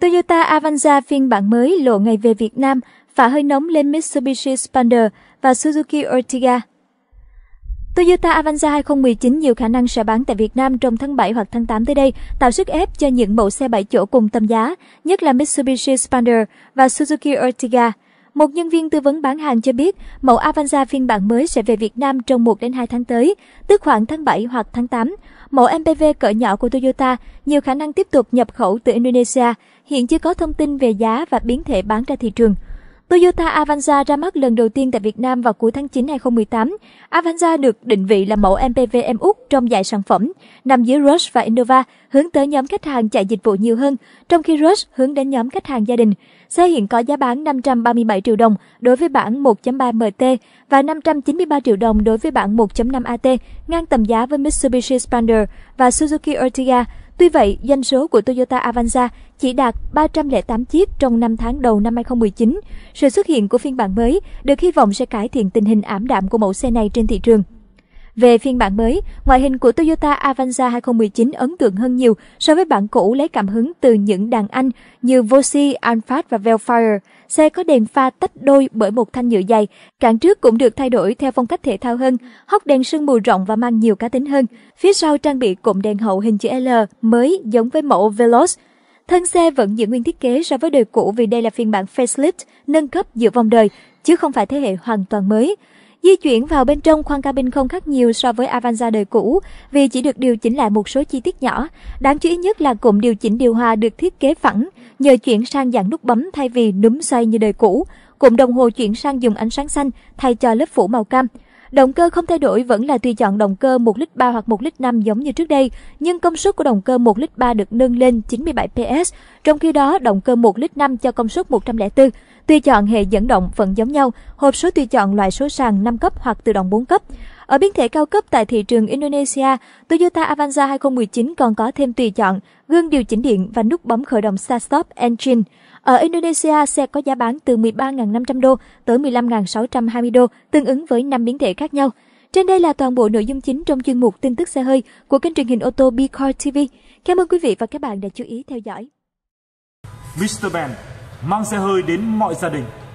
Toyota Avanza phiên bản mới lộ ngày về Việt Nam phả hơi nóng lên Mitsubishi Sprinter và Suzuki Ertiga. Toyota Avanza 2019 nhiều khả năng sẽ bán tại Việt Nam trong tháng 7 hoặc tháng 8 tới đây, tạo sức ép cho những mẫu xe 7 chỗ cùng tầm giá, nhất là Mitsubishi Sprinter và Suzuki Ertiga. Một nhân viên tư vấn bán hàng cho biết, mẫu Avanza phiên bản mới sẽ về Việt Nam trong 1 đến 2 tháng tới, tức khoảng tháng 7 hoặc tháng 8, Mẫu MPV cỡ nhỏ của Toyota nhiều khả năng tiếp tục nhập khẩu từ Indonesia, hiện chưa có thông tin về giá và biến thể bán ra thị trường. Toyota Avanza ra mắt lần đầu tiên tại Việt Nam vào cuối tháng 9 2018. Avanza được định vị là mẫu MPV em Úc trong dạy sản phẩm, nằm dưới Rush và Innova, hướng tới nhóm khách hàng chạy dịch vụ nhiều hơn, trong khi Rush hướng đến nhóm khách hàng gia đình. Xe hiện có giá bán 537 triệu đồng đối với bản 1.3 MT và 593 triệu đồng đối với bản 1.5 AT, ngang tầm giá với Mitsubishi Sprinter và Suzuki Ertiga. Tuy vậy, doanh số của Toyota Avanza chỉ đạt 308 chiếc trong 5 tháng đầu năm 2019. Sự xuất hiện của phiên bản mới được hy vọng sẽ cải thiện tình hình ảm đạm của mẫu xe này trên thị trường. Về phiên bản mới, ngoại hình của Toyota Avanza 2019 ấn tượng hơn nhiều so với bản cũ lấy cảm hứng từ những đàn Anh như Vosi, Alphard và Velfire. Xe có đèn pha tách đôi bởi một thanh nhựa dày, cản trước cũng được thay đổi theo phong cách thể thao hơn, hốc đèn sương mù rộng và mang nhiều cá tính hơn. Phía sau trang bị cụm đèn hậu hình chữ L mới giống với mẫu Veloz. Thân xe vẫn giữ nguyên thiết kế so với đời cũ vì đây là phiên bản facelift, nâng cấp giữa vòng đời, chứ không phải thế hệ hoàn toàn mới. Di chuyển vào bên trong khoang cabin không khác nhiều so với Avanza đời cũ vì chỉ được điều chỉnh lại một số chi tiết nhỏ. Đáng chú ý nhất là cụm điều chỉnh điều hòa được thiết kế phẳng nhờ chuyển sang dạng nút bấm thay vì núm xoay như đời cũ. Cụm đồng hồ chuyển sang dùng ánh sáng xanh thay cho lớp phủ màu cam. Động cơ không thay đổi vẫn là tùy chọn động cơ 1 lít 3 hoặc 1 lít 5 giống như trước đây, nhưng công suất của động cơ 1 lít 3 được nâng lên 97 PS, trong khi đó động cơ 1 lít 5 cho công suất 104. Tùy chọn hệ dẫn động vẫn giống nhau, hộp số tùy chọn loại số sàn 5 cấp hoặc tự động 4 cấp. Ở biến thể cao cấp tại thị trường Indonesia, Toyota Avanza 2019 còn có thêm tùy chọn gương điều chỉnh điện và nút bấm khởi động Start Stop Engine. Ở Indonesia, xe có giá bán từ 13.500 đô tới 15.620 đô, tương ứng với 5 biến thể khác nhau. Trên đây là toàn bộ nội dung chính trong chuyên mục tin tức xe hơi của kênh truyền hình ô tô Bicar TV. Cảm ơn quý vị và các bạn đã chú ý theo dõi. Mr. Ben mang xe hơi đến mọi gia đình.